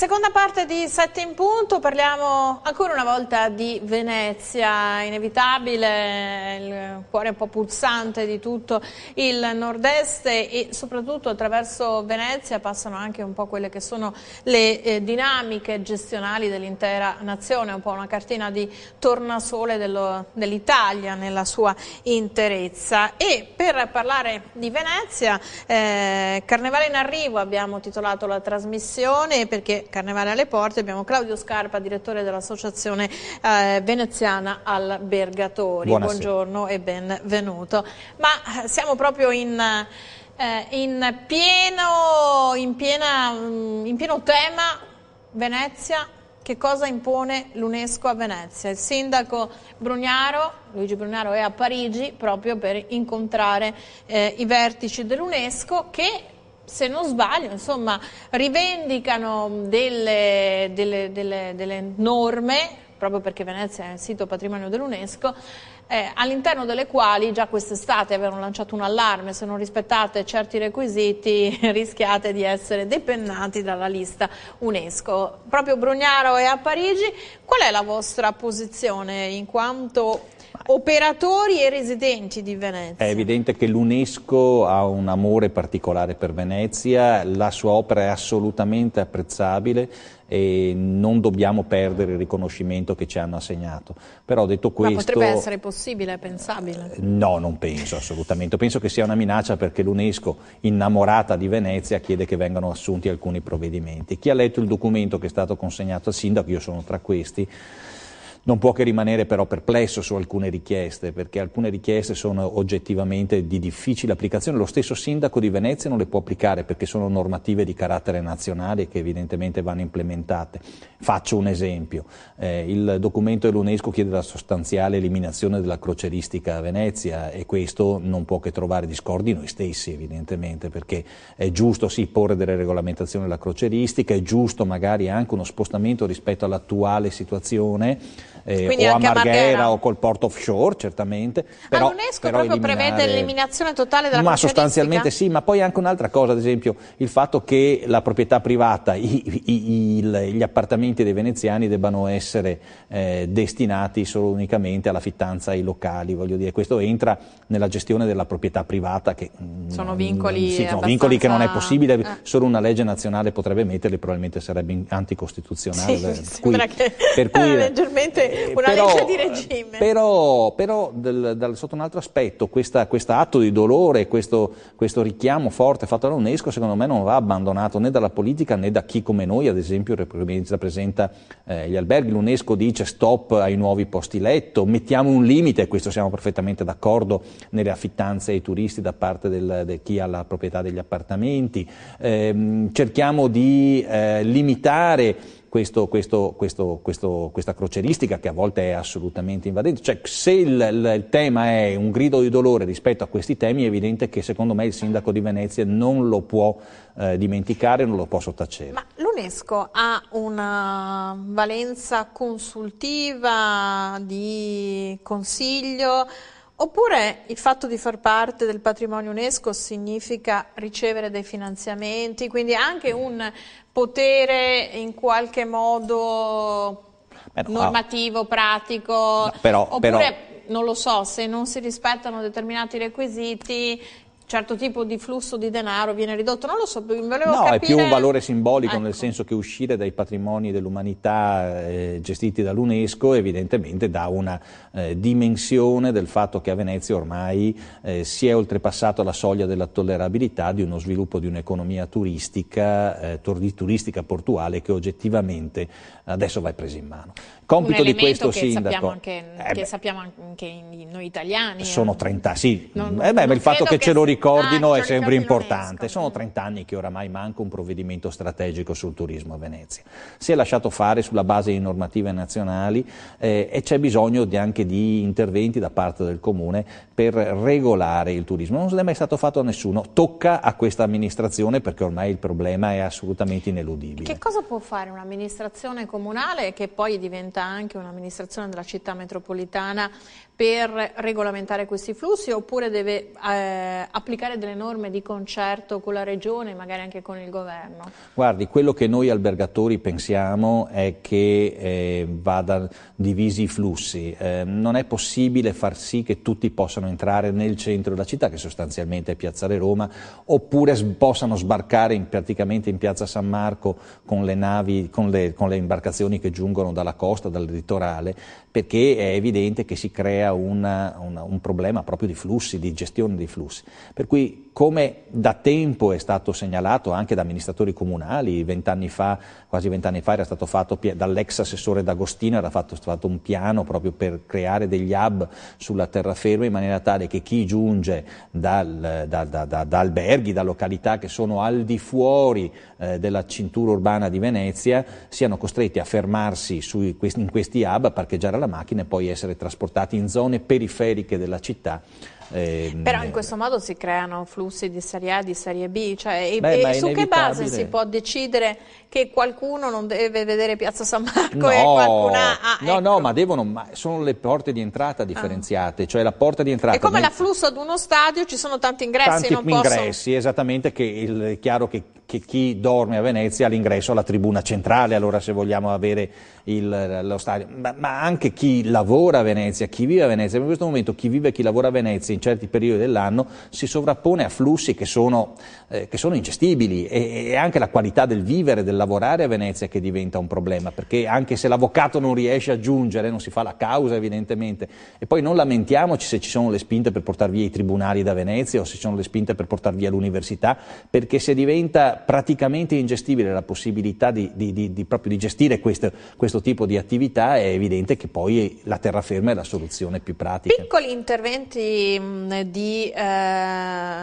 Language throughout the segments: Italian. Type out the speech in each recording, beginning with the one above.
Seconda parte di Sette in punto, parliamo ancora una volta di Venezia, inevitabile, il cuore un po' pulsante di tutto il nord-est e soprattutto attraverso Venezia passano anche un po' quelle che sono le eh, dinamiche gestionali dell'intera nazione, un po' una cartina di tornasole dell'Italia dell nella sua interezza. E per parlare di Venezia, eh, Carnevale in arrivo abbiamo titolato la trasmissione perché Carnevale alle Porte, abbiamo Claudio Scarpa, direttore dell'Associazione eh, Veneziana Albergatori. Buonasera. Buongiorno e benvenuto. Ma eh, siamo proprio in... Eh, in, pieno, in, piena, mm, in pieno tema Venezia che cosa impone l'UNESCO a Venezia. Il sindaco Brugnaro, Luigi Brugnaro è a Parigi proprio per incontrare eh, i vertici dell'UNESCO che se non sbaglio, insomma, rivendicano delle, delle, delle, delle norme proprio perché Venezia è un sito patrimonio dell'UNESCO, eh, all'interno delle quali già quest'estate avevano lanciato un allarme, se non rispettate certi requisiti rischiate di essere depennati dalla lista UNESCO. Proprio Brugnaro è a Parigi, qual è la vostra posizione in quanto operatori e residenti di Venezia. È evidente che l'UNESCO ha un amore particolare per Venezia, la sua opera è assolutamente apprezzabile e non dobbiamo perdere il riconoscimento che ci hanno assegnato. Però detto questo... Ma potrebbe essere possibile, pensabile? No, non penso assolutamente. Penso che sia una minaccia perché l'UNESCO, innamorata di Venezia, chiede che vengano assunti alcuni provvedimenti. Chi ha letto il documento che è stato consegnato al sindaco, io sono tra questi, non può che rimanere però perplesso su alcune richieste, perché alcune richieste sono oggettivamente di difficile applicazione. Lo stesso sindaco di Venezia non le può applicare perché sono normative di carattere nazionale che evidentemente vanno implementate. Faccio un esempio. Eh, il documento dell'UNESCO chiede la sostanziale eliminazione della croceristica a Venezia e questo non può che trovare discordi noi stessi evidentemente, perché è giusto sì porre delle regolamentazioni alla croceristica, è giusto magari anche uno spostamento rispetto all'attuale situazione, eh, o a Marghera, Marghera, o col porto offshore, certamente. Ah, però, All'UNESCO però proprio eliminare... prevede l'eliminazione totale della Ma sostanzialmente sì, ma poi anche un'altra cosa, ad esempio, il fatto che la proprietà privata, i, i, i, gli appartamenti dei veneziani debbano essere eh, destinati solo unicamente alla fittanza ai locali, voglio dire, questo entra nella gestione della proprietà privata che mm, sono mm, vincoli, sì, abbastanza... vincoli che non è possibile, eh. solo una legge nazionale potrebbe metterli, probabilmente sarebbe anticostituzionale. Sì, per, cui, che... per cui, leggermente eh, una però, legge di regime. Eh, però, però del, del, sotto un altro aspetto, questo atto di dolore, questo, questo, richiamo forte fatto dall'UNESCO, secondo me non va abbandonato né dalla politica né da chi come noi, ad esempio, rappresenta eh, gli alberghi. L'UNESCO dice stop ai nuovi posti letto, mettiamo un limite, e questo siamo perfettamente d'accordo, nelle affittanze ai turisti da parte del, di chi ha la proprietà degli appartamenti. Eh, cerchiamo di eh, limitare questo, questo, questo, questa croceristica che a volte è assolutamente invadente. Cioè, se il, il, tema è un grido di dolore rispetto a questi temi, è evidente che secondo me il sindaco di Venezia non lo può eh, dimenticare, non lo può sottacere. Ma l'UNESCO ha una valenza consultiva, di consiglio? Oppure il fatto di far parte del patrimonio UNESCO significa ricevere dei finanziamenti, quindi anche un potere in qualche modo ah, normativo, pratico, no, però, oppure però, non lo so, se non si rispettano determinati requisiti certo tipo di flusso di denaro viene ridotto, non lo so, volevo No, capire... è più un valore simbolico ecco. nel senso che uscire dai patrimoni dell'umanità eh, gestiti dall'UNESCO evidentemente dà una eh, dimensione del fatto che a Venezia ormai eh, si è oltrepassato la soglia della tollerabilità di uno sviluppo di un'economia turistica, eh, turistica portuale che oggettivamente adesso va presa in mano compito di questo che sindaco. Eh sappiamo anche, eh che sappiamo anche noi italiani. Sono 30, sì. Non, eh beh, il fatto che, che, ce lo ricordino ah, è sempre importante. Sono 30 anni che oramai manca un provvedimento strategico sul turismo a Venezia. Si è lasciato fare sulla base di normative nazionali eh, e c'è bisogno di, anche di interventi da parte del comune per regolare il turismo. Non è mai stato fatto a nessuno. Tocca a questa amministrazione perché ormai il problema è assolutamente ineludibile. Che cosa può fare un'amministrazione comunale che poi diventa anche un'amministrazione della città metropolitana per regolamentare questi flussi oppure deve eh, applicare delle norme di concerto con la Regione e magari anche con il Governo? Guardi, quello che noi albergatori pensiamo è che eh, vadano divisi i flussi. Eh, non è possibile far sì che tutti possano entrare nel centro della città, che sostanzialmente è Piazzale Roma, oppure possano sbarcare in, praticamente in Piazza San Marco con le, navi, con le, con le imbarcazioni che giungono dalla costa, dal litorale, perché è evidente che si crea una, una, un problema proprio di flussi, di gestione dei flussi. Per cui come da tempo è stato segnalato anche da amministratori comunali, fa, quasi vent'anni fa era stato fatto dall'ex assessore D'Agostino, era fatto, fatto un piano proprio per creare degli hub sulla terraferma in maniera tale che chi giunge dal, da, da, da, da, alberghi, da località che sono al di fuori eh, della cintura urbana di Venezia, siano costretti a fermarsi sui, in questi hub, a parcheggiare la macchina e poi essere trasportati in zone zone periferiche della città. Ehm, Però in eh, questo modo si creano flussi di serie A, e di serie B, cioè, Beh, e, su che base si può decidere che qualcuno non deve vedere Piazza San Marco no, e qualcun ah, No, ecco. no, ma, devono, ma, sono le porte di entrata ah. differenziate, ah. cioè la porta di entrata... E come l'afflusso ad uno stadio, ci sono tanti ingressi, tanti non ingressi, possono... esattamente, che il, è chiaro che che chi dorme a Venezia ha l'ingresso alla tribuna centrale, allora se vogliamo avere il, lo stadio, ma, ma, anche chi lavora a Venezia, chi vive a Venezia, in questo momento chi vive e chi lavora a Venezia in certi periodi dell'anno si sovrappone a flussi che sono, eh, che sono ingestibili e, e, anche la qualità del vivere, del lavorare a Venezia che diventa un problema, perché anche se l'avvocato non riesce a giungere, non si fa la causa evidentemente, e poi non lamentiamoci se ci sono le spinte per portare via i tribunali da Venezia o se ci sono le spinte per portare via l'università, perché se diventa praticamente ingestibile la possibilità di, di, di, di gestire questo, questo, tipo di attività, è evidente che poi la terraferma è la soluzione più pratica. Piccoli interventi mm, di, eh,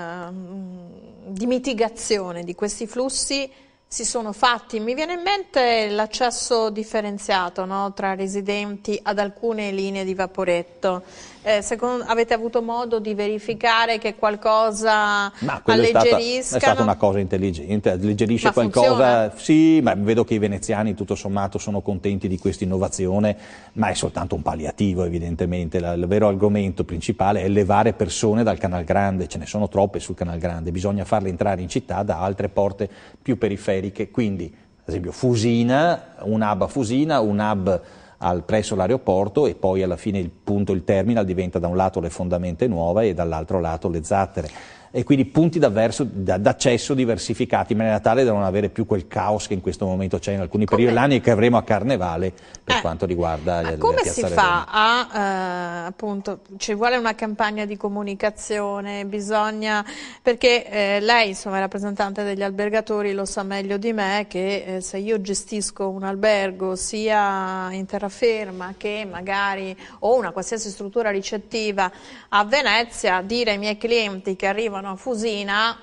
di mitigazione di questi flussi si sono fatti. Mi viene in mente l'accesso differenziato no? tra residenti ad alcune linee di vaporetto eh, secondo, avete avuto modo di verificare che qualcosa alleggerisca? È stata, una cosa intelligente, alleggerisce qualcosa, funziona? sì, ma vedo che i veneziani tutto sommato sono contenti di questa innovazione, ma è soltanto un palliativo evidentemente, il vero argomento principale è levare persone dal Canal Grande, ce ne sono troppe sul Canal Grande, bisogna farle entrare in città da altre porte più periferiche, quindi ad esempio Fusina, un hub a Fusina, un hub al, presso l'aeroporto e poi alla fine il punto, il terminal diventa da un lato le fondamenta nuove e dall'altro lato le zattere e quindi punti d'accesso diversificati in maniera tale da non avere più quel caos che in questo momento c'è in alcuni come? periodi dell'anno e che avremo a Carnevale per eh, quanto riguarda le, come si fa a, eh, appunto, ci vuole una campagna di comunicazione, bisogna, perché eh, lei insomma è rappresentante degli albergatori, lo sa meglio di me che eh, se io gestisco un albergo sia in terraferma che magari o una qualsiasi struttura ricettiva a Venezia, dire ai miei clienti che arrivano arrivano Fusina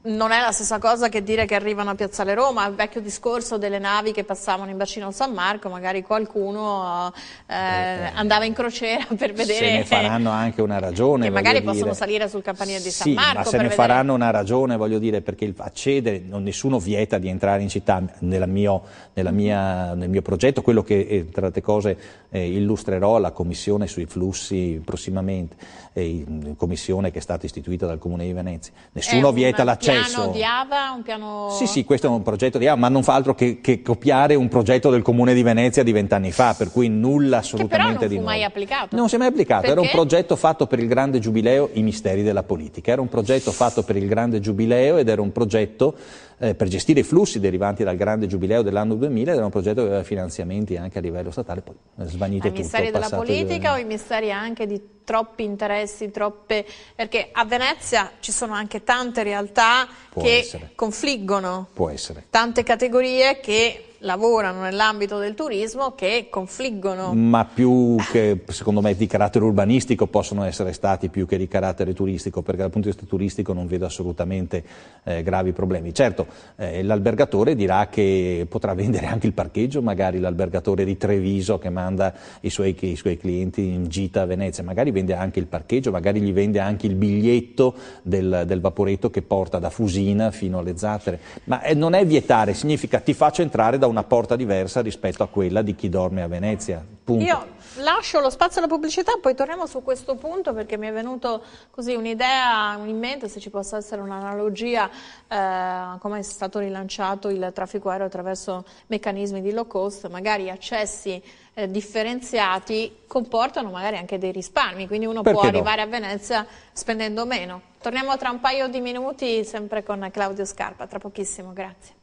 non è la stessa cosa che dire che arrivano a Piazzale Roma, il vecchio discorso delle navi che passavano in bacino San Marco, magari qualcuno eh, eh, eh. andava in crociera per vedere... Se ne faranno anche una ragione, Che magari dire. possono salire sul campanile di sì, San Marco. ma se ne vedere... faranno una ragione, voglio dire, perché accedere, nessuno vieta di entrare in città, mio, mia, nel mio progetto, quello che eh, tra le cose eh, illustrerò alla Commissione sui flussi prossimamente, in commissione che è stata istituita dal Comune di Venezia. Nessuno vieta l'accesso. Un piano di AVA? Un piano... Sì, sì, questo è un progetto di AVA, ma non fa altro che, che copiare un progetto del Comune di Venezia di vent'anni fa, per cui nulla assolutamente di nuovo. non fu nuovo. mai applicato. Non si è mai applicato, Perché? era un progetto fatto per il grande giubileo I misteri della politica, era un progetto fatto per il grande giubileo ed era un progetto eh, per gestire i flussi derivanti dal grande giubileo dell'anno 2000 era un progetto che eh, aveva finanziamenti anche a livello statale, poi eh, svanite tutto. I Immissari della politica di... o misteri anche di troppi interessi, troppe... perché a Venezia ci sono anche tante realtà Può che essere. confliggono, Può essere. tante categorie che lavorano nell'ambito del turismo che confliggono. Ma più che secondo me di carattere urbanistico possono essere stati più che di carattere turistico, perché dal punto di vista turistico non vedo assolutamente eh, gravi problemi. Certo, eh, l'albergatore dirà che potrà vendere anche il parcheggio, magari l'albergatore di Treviso che manda i suoi, i suoi clienti in gita a Venezia, magari vende anche il parcheggio, magari gli vende anche il biglietto del, del vaporetto che porta da Fusina fino alle Zattere. Ma eh, non è vietare, significa ti faccio entrare da una porta diversa rispetto a quella di chi dorme a Venezia. Punto. Io lascio lo spazio alla pubblicità, poi torniamo su questo punto perché mi è venuto così un'idea in mente, se ci possa essere un'analogia, eh, come è stato rilanciato il traffico aereo attraverso meccanismi di low cost, magari accessi eh, differenziati comportano magari anche dei risparmi, quindi uno perché può arrivare no? a Venezia spendendo meno. Torniamo tra un paio di minuti sempre con Claudio Scarpa, tra pochissimo, grazie.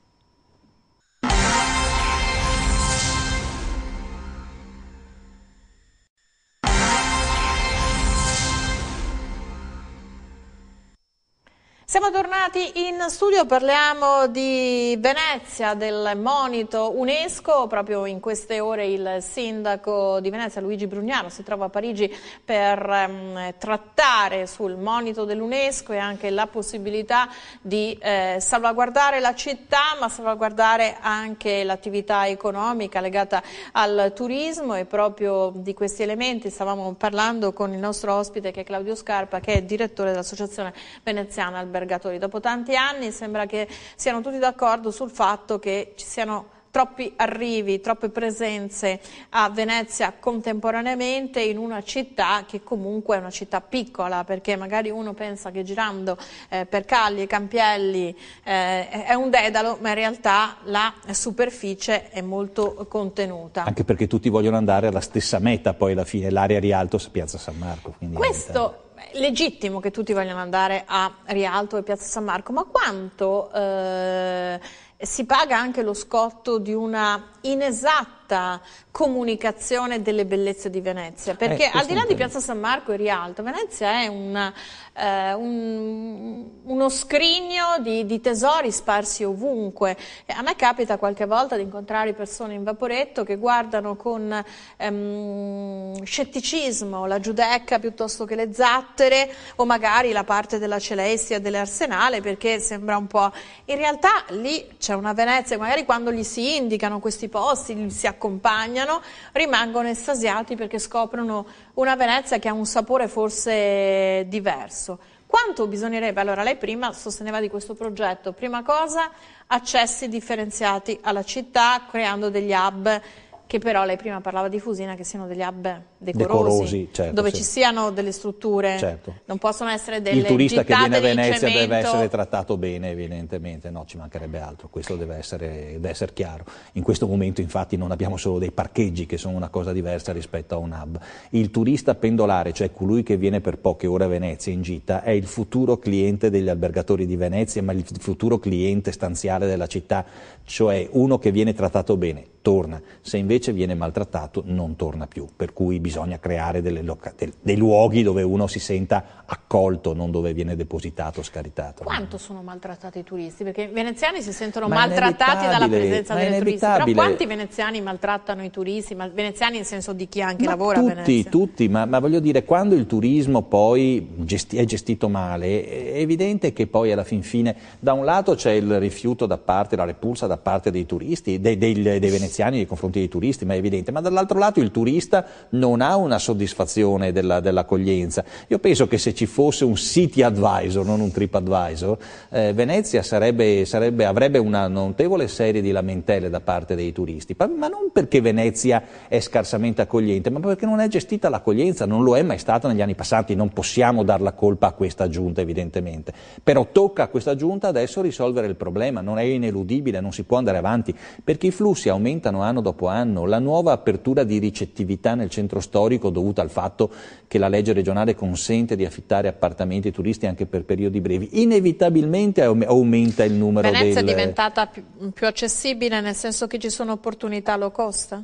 Siamo tornati in studio, parliamo di Venezia, del monito UNESCO, proprio in queste ore il sindaco di Venezia Luigi Brugnano si trova a Parigi per um, trattare sul monito dell'UNESCO e anche la possibilità di eh, salvaguardare la città ma salvaguardare anche l'attività economica legata al turismo e proprio di questi elementi stavamo parlando con il nostro ospite che è Claudio Scarpa che è direttore dell'Associazione Veneziana Albergo albergatori. Dopo tanti anni sembra che siano tutti d'accordo sul fatto che ci siano troppi arrivi, troppe presenze a Venezia contemporaneamente in una città che comunque è una città piccola, perché magari uno pensa che girando eh, per Calli e Campielli eh, è un dedalo, ma in realtà la superficie è molto contenuta. Anche perché tutti vogliono andare alla stessa meta, poi alla fine l'area Rialto, Piazza San Marco. Questo legittimo che tutti vogliano andare a Rialto e Piazza San Marco, ma quanto eh, si paga anche lo scotto di una inesatta matta comunicazione delle bellezze di Venezia, eh, perché eh, al di là di Piazza San Marco e Rialto, Venezia è una, eh, un, uno scrigno di, di, tesori sparsi ovunque. A me capita qualche volta di incontrare persone in vaporetto che guardano con ehm, scetticismo la giudecca piuttosto che le zattere o magari la parte della celestia dell'arsenale perché sembra un po'... In realtà lì c'è una Venezia, magari quando gli si indicano questi posti, gli si accorgono accompagnano, rimangono estasiati perché scoprono una Venezia che ha un sapore forse diverso. Quanto bisognerebbe, allora lei prima sosteneva di questo progetto, prima cosa accessi differenziati alla città creando degli hub che però lei prima parlava di Fusina, che siano degli hub decorosi, decorosi certo, dove sì. ci siano delle strutture, certo. non possono essere delle Il turista che viene a Venezia deve essere trattato bene, evidentemente, no, ci mancherebbe altro, questo deve essere, deve essere, chiaro. In questo momento infatti non abbiamo solo dei parcheggi che sono una cosa diversa rispetto a un hub. Il turista pendolare, cioè colui che viene per poche ore a Venezia in gita, è il futuro cliente degli albergatori di Venezia, ma il futuro cliente stanziale della città, cioè uno che viene trattato bene torna, se invece viene maltrattato non torna più, per cui bisogna creare loca- dei luoghi dove uno si senta accolto, non dove viene depositato, scaritato. Quanto sono maltrattati i turisti? Perché i veneziani si sentono ma maltrattati dalla presenza delle turisti, però quanti veneziani maltrattano i turisti? Ma veneziani in senso di chi anche ma lavora tutti, a Venezia? Tutti, ma, ma voglio dire, quando il turismo poi gesti- è gestito male, è evidente che poi alla fin fine, da un lato c'è il rifiuto da parte, la repulsa da parte dei turisti, dei, dei, dei veneziani, veneziani nei confronti dei turisti, ma è evidente, ma dall'altro lato il turista non ha una soddisfazione della, dell'accoglienza. Io penso che se ci fosse un city advisor, non un trip advisor, eh, Venezia sarebbe, sarebbe, avrebbe una notevole serie di lamentele da parte dei turisti, ma non perché Venezia è scarsamente accogliente, ma perché non è gestita l'accoglienza, non lo è mai stata negli anni passati, non possiamo dar la colpa a questa giunta evidentemente, però tocca a questa giunta adesso risolvere il problema, non è ineludibile, non si può andare avanti, perché i flussi aumentano aumentano anno dopo anno, la nuova apertura di ricettività nel centro storico dovuta al fatto che la legge regionale consente di affittare appartamenti ai turisti anche per periodi brevi, inevitabilmente aumenta il numero di... Venezia delle... Venezia è diventata più accessibile nel senso che ci sono opportunità low cost?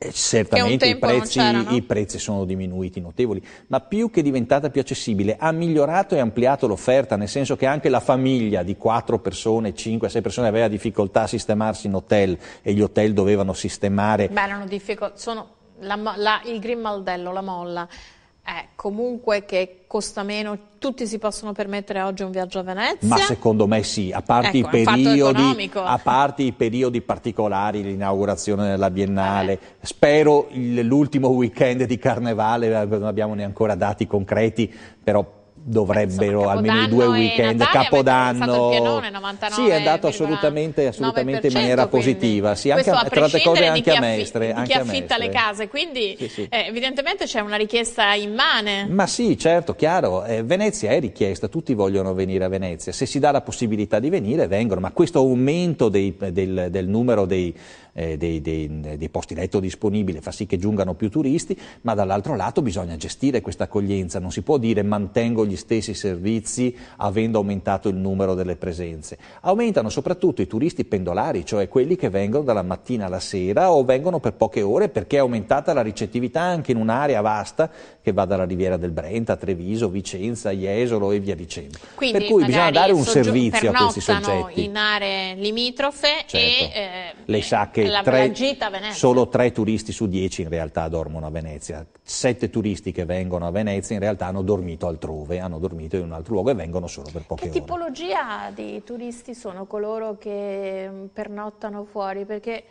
Eh, certamente i prezzi, i prezzi, sono diminuiti notevoli, ma più che diventata più accessibile ha migliorato e ampliato l'offerta, nel senso che anche la famiglia di 4 persone, 5, 6 persone aveva difficoltà a sistemarsi in hotel e gli hotel dovevano sistemare. Beh, erano difficoltà, sono la, la, il grimaldello, la molla eh, comunque che costa meno, tutti si possono permettere oggi un viaggio a Venezia? Ma secondo me sì, a parte, ecco, i, periodi, a parte i, periodi, particolari, l'inaugurazione della Biennale, eh. spero l'ultimo weekend di Carnevale, eh, non abbiamo neanche dati concreti, però dovrebbero Insomma, almeno due weekend, Natale, Capodanno. Pianone, 99, sì, è andato assolutamente, assolutamente in maniera positiva. Sì, anche, tra le cose anche a Mestre. Anche chi affitta le case, quindi sì, sì. Eh, evidentemente c'è una richiesta immane. Ma sì, certo, chiaro, eh, Venezia è richiesta, tutti vogliono venire a Venezia, se si dà la possibilità di venire vengono, ma questo aumento dei, del, del, numero dei, eh, dei, dei, dei, posti letto disponibili, fa sì che giungano più turisti, ma dall'altro lato bisogna gestire questa accoglienza, non si può dire mantengo gli stessi servizi avendo aumentato il numero delle presenze. Aumentano soprattutto i turisti pendolari, cioè quelli che vengono dalla mattina alla sera o vengono per poche ore perché è aumentata la ricettività anche in un'area vasta che va dalla Riviera del Brenta, Treviso, Vicenza, Jesolo e via dicendo. Quindi per cui bisogna dare un servizio a questi soggetti. in aree limitrofe certo. e eh, lei sa che tre, solo tre turisti su dieci in realtà dormono a Venezia, sette turisti che vengono a Venezia in realtà hanno dormito altrove, hanno dormito in un altro luogo e vengono solo per poche che ore. Che tipologia di turisti sono coloro che mm, pernottano fuori? Perché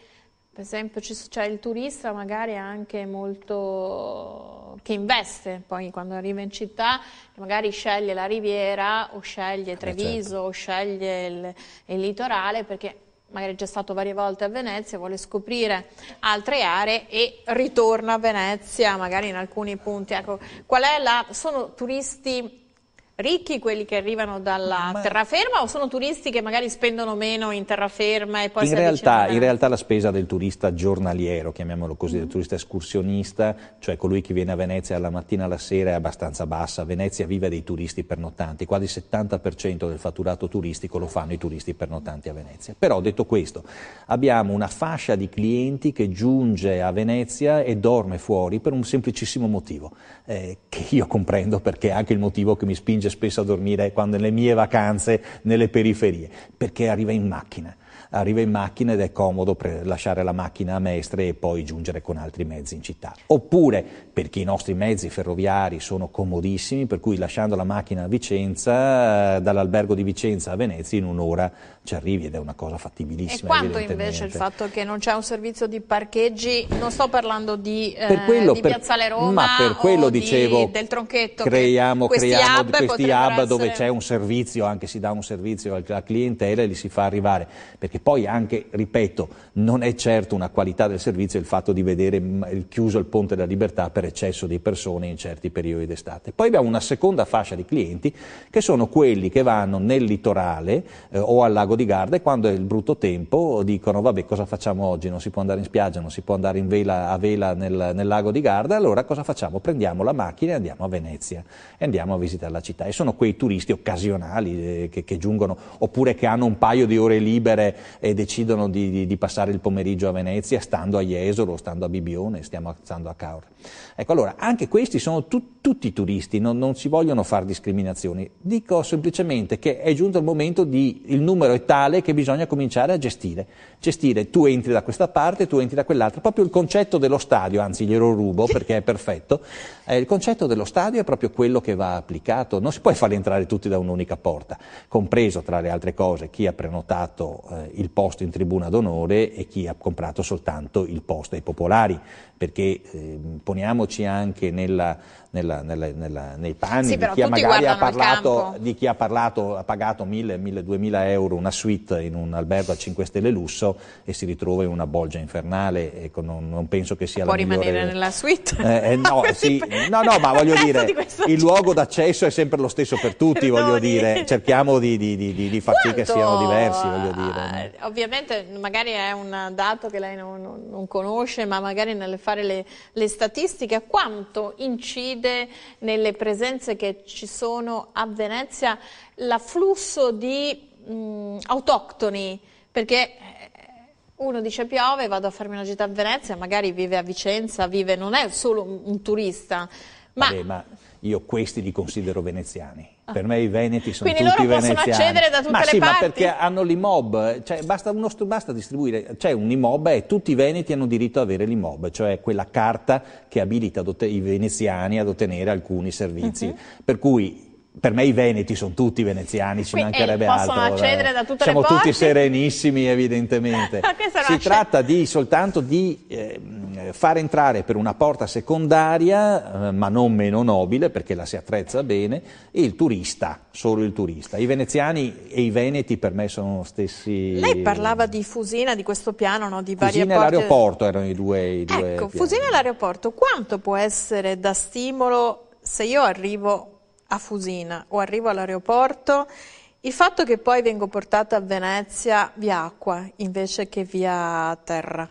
per esempio c'è cioè il turista magari anche molto che investe poi quando arriva in città, che magari sceglie la riviera o sceglie eh, Treviso certo. o sceglie il, il litorale perché magari è già stato varie volte a Venezia, vuole scoprire altre aree e ritorna a Venezia magari in alcuni punti. Ecco, qual è la, sono turisti ricchi quelli che arrivano dalla Ma... terraferma o sono turisti che magari spendono meno in terraferma e poi in si realtà, In realtà la spesa del turista giornaliero, chiamiamolo così, mm del turista escursionista, cioè colui che viene a Venezia alla mattina alla sera è abbastanza bassa. Venezia vive dei turisti pernottanti, quasi il 70% del fatturato turistico lo fanno i turisti pernottanti a Venezia. Però detto questo, abbiamo una fascia di clienti che giunge a Venezia e dorme fuori per un semplicissimo motivo, eh, che io comprendo perché è anche il motivo che mi spinge spesso a dormire quando nelle mie vacanze nelle periferie, perché arriva in macchina arriva in macchina ed è comodo pre- lasciare la macchina a Mestre e poi giungere con altri mezzi in città. Oppure perché i nostri mezzi ferroviari sono comodissimi, per cui lasciando la macchina a Vicenza, eh, dall'albergo di Vicenza a Venezia in un'ora ci arrivi ed è una cosa fattibilissima. E quanto invece il fatto che non c'è un servizio di parcheggi, non sto parlando di, per eh, quello, di per, Piazzale Roma, ma per quello dicevo, di, del tronchetto, creiamo, questi creiamo hub, questi hub essere... dove c'è un servizio, anche si dà un servizio alla clientela e li si fa arrivare, perché e poi anche, ripeto, non è certo una qualità del servizio il fatto di vedere mm, chiuso il ponte della libertà per eccesso di persone in certi periodi d'estate. Poi abbiamo una seconda fascia di clienti che sono quelli che vanno nel litorale eh, o al lago di Garda e quando è il brutto tempo dicono vabbè cosa facciamo oggi, non si può andare in spiaggia, non si può andare vela, a vela nel, nel lago di Garda, allora cosa facciamo? Prendiamo la macchina e andiamo a Venezia e andiamo a visitare la città e sono quei turisti occasionali eh, che, che giungono oppure che hanno un paio di ore libere e decidono di, di, di, passare il pomeriggio a Venezia stando a Jesolo, stando a Bibione, stiamo stando a Caore. Ecco, allora, anche questi sono tu, tutti turisti, non, non, si vogliono fare discriminazioni. Dico semplicemente che è giunto il momento di, il numero è tale che bisogna cominciare a gestire. Gestire, tu entri da questa parte, tu entri da quell'altra. Proprio il concetto dello stadio, anzi glielo rubo perché è perfetto, eh, il concetto dello stadio è proprio quello che va applicato. Non si può far entrare tutti da un'unica porta, compreso tra le altre cose chi ha prenotato eh, il posto in tribuna d'onore e chi ha comprato soltanto il posto ai popolari, perché eh, poniamoci anche nella nella, nella, nella, nei panni sì, di chi magari ha parlato, di chi ha, parlato, ha pagato 1000, 1000, 2000 euro una suite in un albergo a 5 stelle lusso e si ritrova in una bolgia infernale, ecco, non, non penso che sia Può la migliore... Può rimanere nella suite? Eh, eh, no, sì, no, no, ma voglio dire, di il luogo d'accesso è sempre lo stesso per tutti, Perdoni. voglio dire, cerchiamo di, di, di, di far sì che siano diversi, voglio dire. Uh, ovviamente magari è un dato che lei non, non, non conosce, ma magari nel fare le, le statistiche, quanto incide coincide nelle presenze che ci sono a Venezia l'afflusso di mh, mm, autoctoni, perché eh, uno dice piove, vado a farmi una gita a Venezia, magari vive a Vicenza, vive, non è solo un turista, ma... Vabbè, ma io questi li considero veneziani. Ah. Per me i veneti sono Quindi tutti veneziani. Quindi loro possono accedere da tutte ma le sì, parti? Ma perché hanno l'IMOB, cioè basta, uno, basta distribuire, c'è un IMOB e tutti i veneti hanno diritto ad avere l'IMOB, cioè quella carta che abilita i veneziani ad ottenere alcuni servizi. Uh mhm. -huh. Per cui per me i veneti sono tutti veneziani, ci Quindi, mancherebbe eh, possono altro. Possono accedere da tutte Siamo le porte? Siamo tutti serenissimi evidentemente. si tratta di, soltanto di eh, far entrare per una porta secondaria, eh, ma non meno nobile, perché la si attrezza bene, il turista, solo il turista. I veneziani e i veneti per me sono stessi... Lei parlava di Fusina, di questo piano, no? di varie Fusina e l'aeroporto erano i due, i due Ecco, piani. Fusina e l'aeroporto, quanto può essere da stimolo se io arrivo a Fusina o arrivo all'aeroporto, il fatto che poi vengo portata a Venezia via acqua invece che via terra,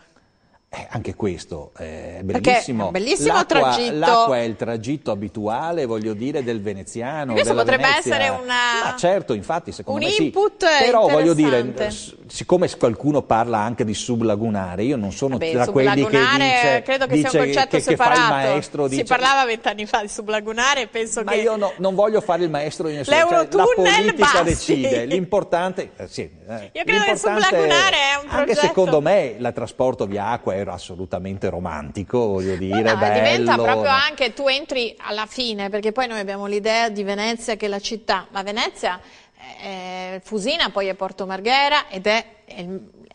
eh, anche questo eh, è bellissimo. È bellissimo l'acqua, tragitto. L'acqua è il tragitto abituale, voglio dire, del veneziano. Questo potrebbe Venezia. essere una... Ma ah, certo, infatti, secondo un me input sì. Però voglio dire, eh, siccome qualcuno parla anche di sublagunare, io non sono Vabbè, tra quelli che dice, credo che dice sia un concetto che, separato. fa il maestro, dice, si parlava vent'anni fa di sublagunare, penso ma che... io no, non voglio fare il maestro di nessuno, cioè, la politica basti. decide, l'importante... Eh, sì, eh, io credo che sublagunare è un progetto... Anche secondo me la trasporto via acqua è giro assolutamente romantico, voglio dire, no, no, bello. diventa proprio anche, tu entri alla fine, perché poi noi abbiamo l'idea di Venezia che è la città, ma Venezia... Eh, eh Fusina, poi è Porto Marghera ed è è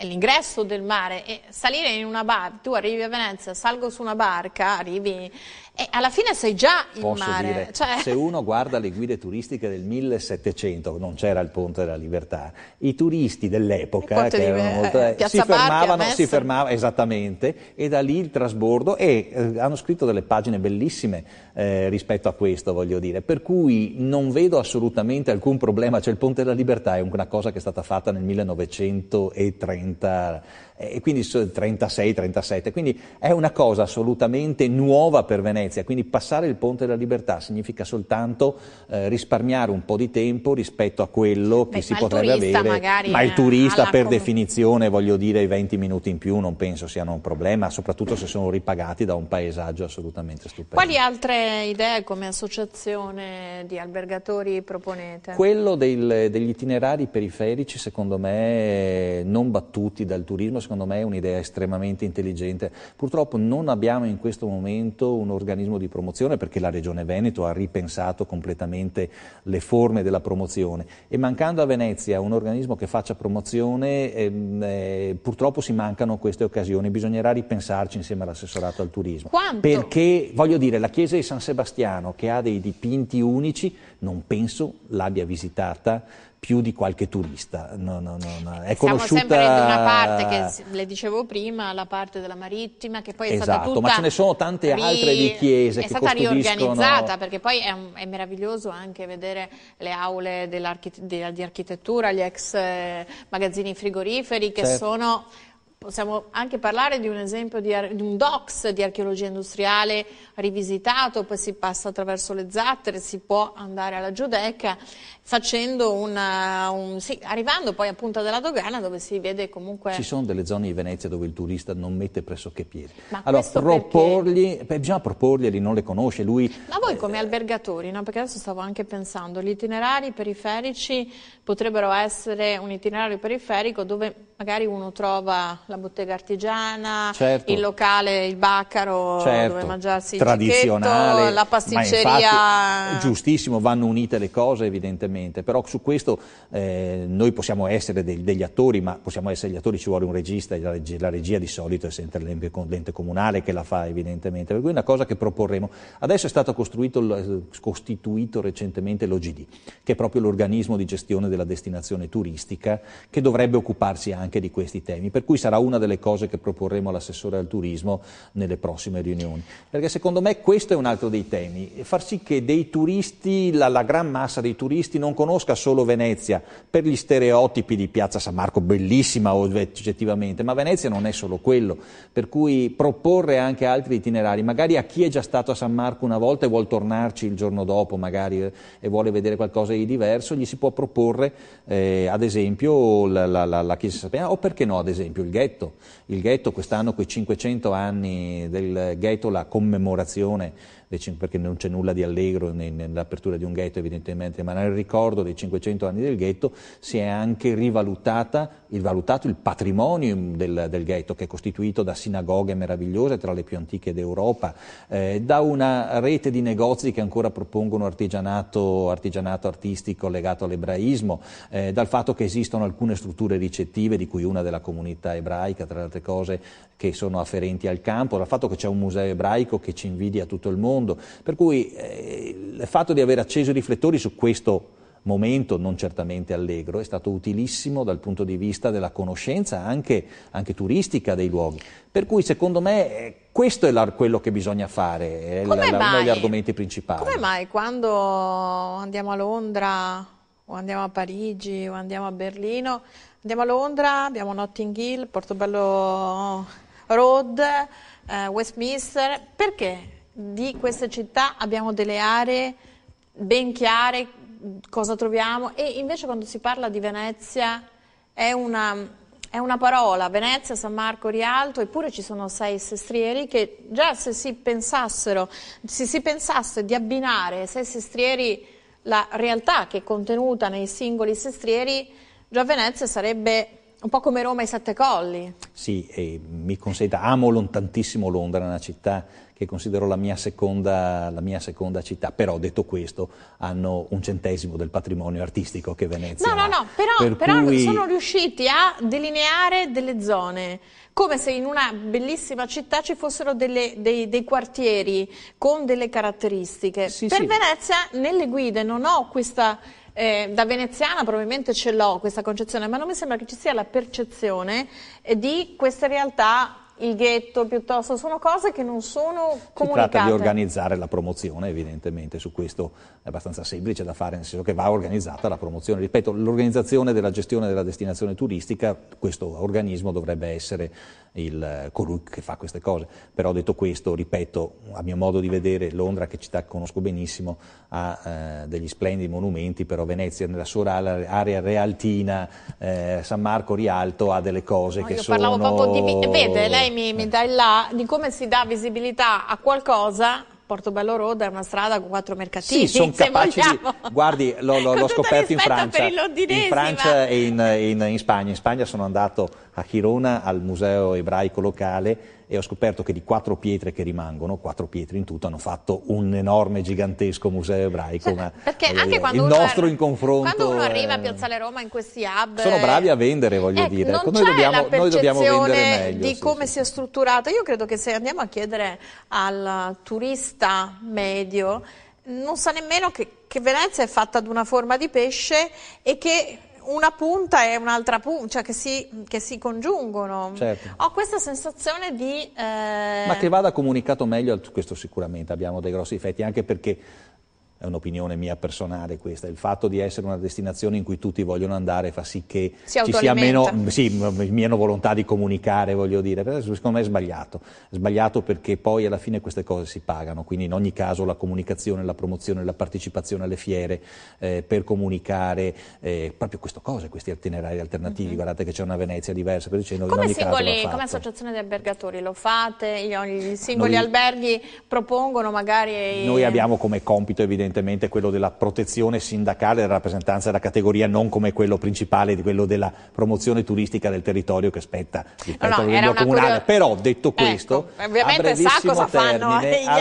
l'ingresso del mare e salire in una barca, tu arrivi a Venezia, salgo su una barca, arrivi e alla fine sei già in Posso mare. Dire, cioè... Se uno guarda le guide turistiche del 1700, non c'era il Ponte della Libertà, i turisti dell'epoca che erano molto, eh, eh si fermavano, si fermavano esattamente e da lì il trasbordo e eh, hanno scritto delle pagine bellissime eh, rispetto a questo, voglio dire, per cui non vedo assolutamente alcun problema, cioè il Ponte della Libertà è una cosa che è stata fatta nel 1900 130 e quindi 36, 37, quindi è una cosa assolutamente nuova per Venezia, quindi passare il Ponte della Libertà significa soltanto eh, risparmiare un po' di tempo rispetto a quello che Beh, si potrebbe avere, ma il turista eh, per com- definizione, voglio dire, i 20 minuti in più non penso siano un problema, soprattutto se sono ripagati da un paesaggio assolutamente stupendo. Quali altre idee come associazione di albergatori proponete? Quello del, degli itinerari periferici, secondo me, non battuti dal turismo, secondo me è un'idea estremamente intelligente. Purtroppo non abbiamo in questo momento un organismo di promozione perché la Regione Veneto ha ripensato completamente le forme della promozione e mancando a Venezia un organismo che faccia promozione ehm, eh, purtroppo si mancano queste occasioni, bisognerà ripensarci insieme all'assessorato al turismo. Quanto? Perché voglio dire la chiesa di San Sebastiano che ha dei dipinti unici non penso l'abbia visitata più di qualche turista. No, no, no, è Siamo conosciuta... sempre in una parte che le dicevo prima, la parte della marittima, che poi è esatto, stata tutta... ma ce ne sono tante altre di chiese è stata custodiscono... riorganizzata, perché poi è, un, è, meraviglioso anche vedere le aule di, di, architettura, gli ex eh, magazzini frigoriferi che certo. sono... Possiamo anche parlare di un esempio di, di un DOCS di archeologia industriale rivisitato, poi si passa attraverso le zattere, si può andare alla Giudecca una, eh, un, sì, arrivando poi a Punta della Dogana dove si vede comunque... Ci sono delle zone di Venezia dove il turista non mette pressoché piedi. Ma allora, proporgli, perché... beh, bisogna proporglieli, non le conosce lui. Ma voi come eh, albergatori, no? perché adesso stavo anche pensando, gli itinerari periferici potrebbero essere un itinerario periferico dove magari uno trova la bottega artigiana, certo. il locale, il baccaro, certo. dove mangiarsi il cicchetto, la pasticceria... Infatti, giustissimo, vanno unite le cose evidentemente sostanzialmente, però su questo eh, noi possiamo essere dei, degli attori, ma possiamo essere gli attori, ci vuole un regista, la regia, la regia di solito è sempre l'ente, l'ente comunale che la fa evidentemente, per cui è una cosa che proporremo. Adesso è stato costituito recentemente l'OGD, che è proprio l'organismo di gestione della destinazione turistica, che dovrebbe occuparsi anche di questi temi, per cui sarà una delle cose che proporremo all'assessore al turismo nelle prossime riunioni, perché secondo me questo è un altro dei temi, far sì che dei turisti, la, la gran massa dei turisti non conosca solo Venezia per gli stereotipi di Piazza San Marco, bellissima oggettivamente, ma Venezia non è solo quello, per cui proporre anche altri itinerari, magari a chi è già stato a San Marco una volta e vuole tornarci il giorno dopo magari e vuole vedere qualcosa di diverso, gli si può proporre eh, ad esempio la, la, la, la Chiesa Sappiana o perché no ad esempio il ghetto, il ghetto quest'anno quei 500 anni del ghetto, la commemorazione perché non c'è nulla di allegro nell'apertura di un ghetto evidentemente, ma nel ricordo dei 500 anni del ghetto si è anche rivalutato il, il patrimonio del, del, ghetto che è costituito da sinagoghe meravigliose tra le più antiche d'Europa, eh, da una rete di negozi che ancora propongono artigianato, artigianato artistico legato all'ebraismo, eh, dal fatto che esistono alcune strutture ricettive di cui una della comunità ebraica, tra le altre cose che sono afferenti al campo, dal fatto che c'è un museo ebraico che ci invidia tutto il mondo, per cui eh, il fatto di aver acceso i riflettori su questo momento non certamente allegro, è stato utilissimo dal punto di vista della conoscenza anche, anche turistica dei luoghi. Per cui secondo me eh, questo è quello che bisogna fare, è la, la, uno degli argomenti principali. Come mai quando andiamo a Londra o andiamo a Parigi o andiamo a Berlino, andiamo a Londra, abbiamo Notting Hill, Portobello Road, eh, Westminster, perché di queste città abbiamo delle aree ben chiare, cosa troviamo e invece quando si parla di Venezia è una, è una parola, Venezia, San Marco, Rialto, eppure ci sono sei sestrieri che già se si, pensassero, se si pensasse di abbinare sei sestrieri, la realtà che è contenuta nei singoli sestrieri, già Venezia sarebbe un po' come Roma e Sette Colli. Sì, e mi consenta, amo tantissimo Londra, una città che considero la mia, seconda, la mia, seconda, città, però detto questo hanno un centesimo del patrimonio artistico che Venezia No, no, no, però, per però cui... sono riusciti a delineare delle zone, come se in una bellissima città ci fossero delle, dei, dei, quartieri con delle caratteristiche. Sì, per sì. Venezia nelle guide non ho questa eh, da veneziana probabilmente ce l'ho questa concezione, ma non mi sembra che ci sia la percezione eh, di queste realtà il ghetto piuttosto, sono cose che non sono comunicate. Si tratta di organizzare la promozione evidentemente, su questo è abbastanza semplice da fare, nel senso che va organizzata la promozione, ripeto, l'organizzazione della gestione della destinazione turistica, questo organismo dovrebbe essere il, colui che fa queste cose, però detto questo, ripeto, a mio modo di vedere Londra, che città conosco benissimo, ha eh, degli splendidi monumenti, però Venezia nella sua area realtina, eh, San Marco Rialto ha delle cose no, che io sono... Parlavo proprio di... Vede, lei mi, mi dai là di come si dà visibilità a qualcosa Portobello Road è una strada con quattro mercatini. Sì, sono capaci di... Guardi, l'ho scoperto in Francia. In Francia e in, in, in Spagna. In Spagna sono andato a Chirona al museo ebraico locale e ho scoperto che di quattro pietre che rimangono, quattro pietre in tutto, hanno fatto un enorme, gigantesco museo ebraico. Cioè, ma, perché anche dire, quando, il uno nostro in confronto, quando uno arriva a Piazzale Roma in questi hub... Sono eh, bravi a vendere, voglio eh, dire. Non ecco, noi, dobbiamo, noi dobbiamo vendere meglio. di sì, come sì. è strutturato. Io credo che se andiamo a chiedere al turista medio non sa nemmeno che, che Venezia è fatta ad una forma di pesce e che una punta e un'altra punta, cioè che si, che si congiungono. Certo. Ho questa sensazione di... Eh... Ma che vada comunicato meglio, questo sicuramente, abbiamo dei grossi difetti, anche perché è un'opinione mia personale questa, il fatto di essere una destinazione in cui tutti vogliono andare fa sì che si ci sia meno, sì, meno, volontà di comunicare, voglio dire, secondo me è sbagliato, è sbagliato perché poi alla fine queste cose si pagano, quindi in ogni caso la comunicazione, la promozione, la partecipazione alle fiere eh, per comunicare eh, proprio queste cose, questi itinerari alternativi, mm-hmm. guardate che c'è una Venezia diversa, per dicendo, come, singoli, come associazione di albergatori lo fate, i singoli Noi, alberghi propongono magari... Noi abbiamo come compito evidentemente evidentemente quello della protezione sindacale della rappresentanza della categoria, non come quello principale di quello della promozione turistica del territorio che spetta rispetto no, no, all'Unione Comunale. Curio... Però detto ecco, questo, ecco, ovviamente sa cosa eh, termine, fanno gli ah,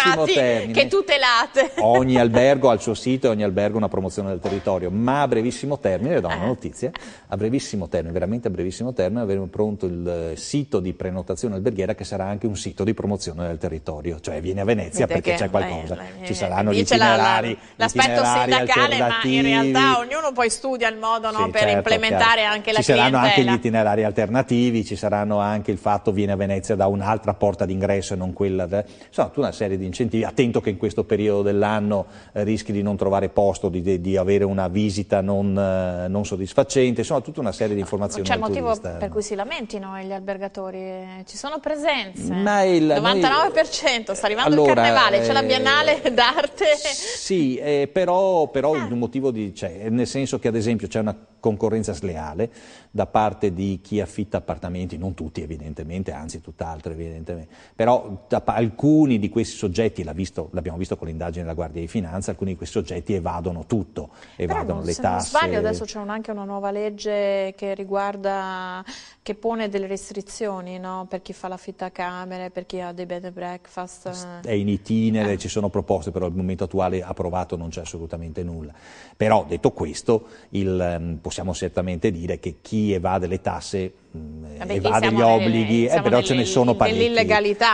associati termine, che tutelate. Ogni albergo ha il suo sito e ogni albergo una promozione del territorio, ma a brevissimo termine, le do una eh. notizia, a brevissimo termine, veramente a brevissimo termine, avremo pronto il eh, sito di prenotazione alberghiera che sarà anche un sito di promozione del territorio, cioè viene a Venezia Vedete perché c'è qualcosa, lei, ci saranno gli 10.000 itinerari, l'aspetto sindacale, ma in realtà ognuno poi studia il modo no, sì, per certo, implementare chiaro. anche la ci clientela. Ci saranno anche gli itinerari alternativi, ci saranno anche il fatto viene a Venezia da un'altra porta d'ingresso e non quella, de... insomma tutta una serie di incentivi, attento che in questo periodo dell'anno eh, rischi di non trovare posto, di, di avere una visita non, eh, non, soddisfacente, insomma tutta una serie di informazioni. Non c'è motivo turista. per cui si lamentino gli albergatori, ci sono presenze, Ma il 99% noi... sta arrivando allora, il carnevale, c'è la eh, Biennale d'arte. Sì, eh, però, però un motivo di... Cioè, nel senso che ad esempio c'è una concorrenza sleale da parte di chi affitta appartamenti, non tutti evidentemente, anzi tutt'altro evidentemente, però da, alcuni di questi soggetti, visto, l'abbiamo visto con l'indagine della Guardia di Finanza, alcuni di questi soggetti evadono tutto, evadono non, le se tasse. Se non sbaglio adesso c'è un, anche una nuova legge che riguarda, che pone delle restrizioni no? per chi fa l'affitta a camere, per chi ha dei bed and breakfast. È in itinere, eh. ci sono proposte, però al momento attuale approvato non c'è assolutamente nulla. Però detto questo, il, ehm, possiamo certamente dire che chi evade le tasse mm, Vabbè, evade gli obblighi, nelle, eh, però ce ne sono parecchi.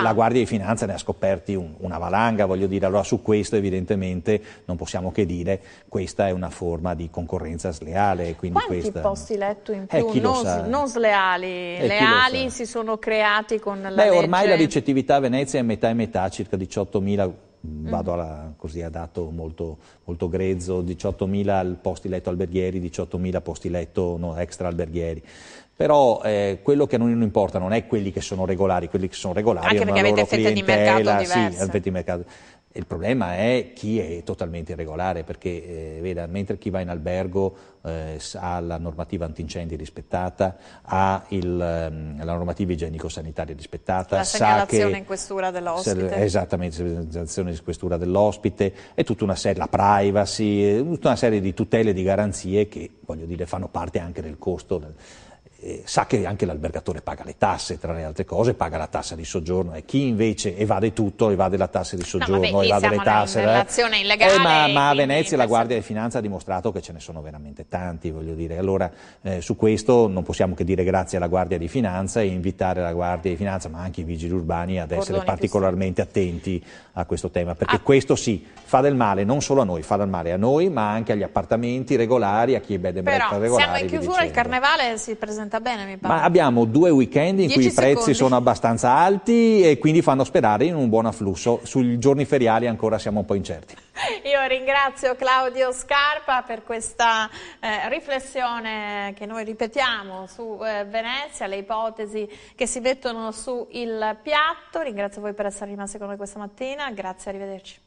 La Guardia di Finanza ne ha scoperti un, una valanga, voglio dire, allora su questo evidentemente non possiamo che dire questa è una forma di concorrenza sleale. Quanti questa... posti letto in eh, più eh, non, non, sleali, eh, leali si sono creati con la Beh, legge... ormai la ricettività a Venezia è metà e metà, circa 18.000 Mm. vado alla, così a dato molto, molto grezzo, 18.000 posti letto alberghieri, 18.000 posti letto no, extra alberghieri. Però eh, quello che non importa non è quelli che sono regolari, quelli che sono regolari Anche perché avete effetti di mercato diverse. Sì, fette di mercato. Il problema è chi è totalmente irregolare, perché eh, veda, mentre chi va in albergo eh, ha la normativa antincendi rispettata, ha il, ehm, la normativa igienico-sanitaria rispettata, la segnalazione che, in questura dell'ospite. Esattamente, la segnalazione in questura dell'ospite, è tutta una serie, la privacy, eh, tutta una serie di tutele, e di garanzie che, voglio dire, fanno parte anche del costo sa che anche l'albergatore paga le tasse, tra le altre cose, paga la tassa di soggiorno e chi invece evade tutto, evade la tassa di soggiorno, no, vabbè, evade le tasse. Eh, illegale, eh, ma, ma a Venezia la Guardia di Finanza ha dimostrato che ce ne sono veramente tanti, voglio dire. Allora eh, su questo non possiamo che dire grazie alla Guardia di Finanza e invitare la Guardia di Finanza, ma anche i vigili urbani ad essere Cordoni particolarmente attenti a questo tema, perché ah. questo sì fa del male non solo a noi, fa del male a noi, ma anche agli appartamenti regolari, a chi è bed and breakfast regolari. Siamo in chiusura, il carnevale si presenta presenta bene, mi pare. Ma abbiamo due weekend in cui i prezzi secondi. sono abbastanza alti e quindi fanno sperare in un buon afflusso. Sui giorni feriali ancora siamo un po' incerti. Io ringrazio Claudio Scarpa per questa eh, riflessione che noi ripetiamo su eh, Venezia, le ipotesi che si mettono su il piatto. Ringrazio voi per essere rimasti con noi questa mattina. Grazie, arrivederci.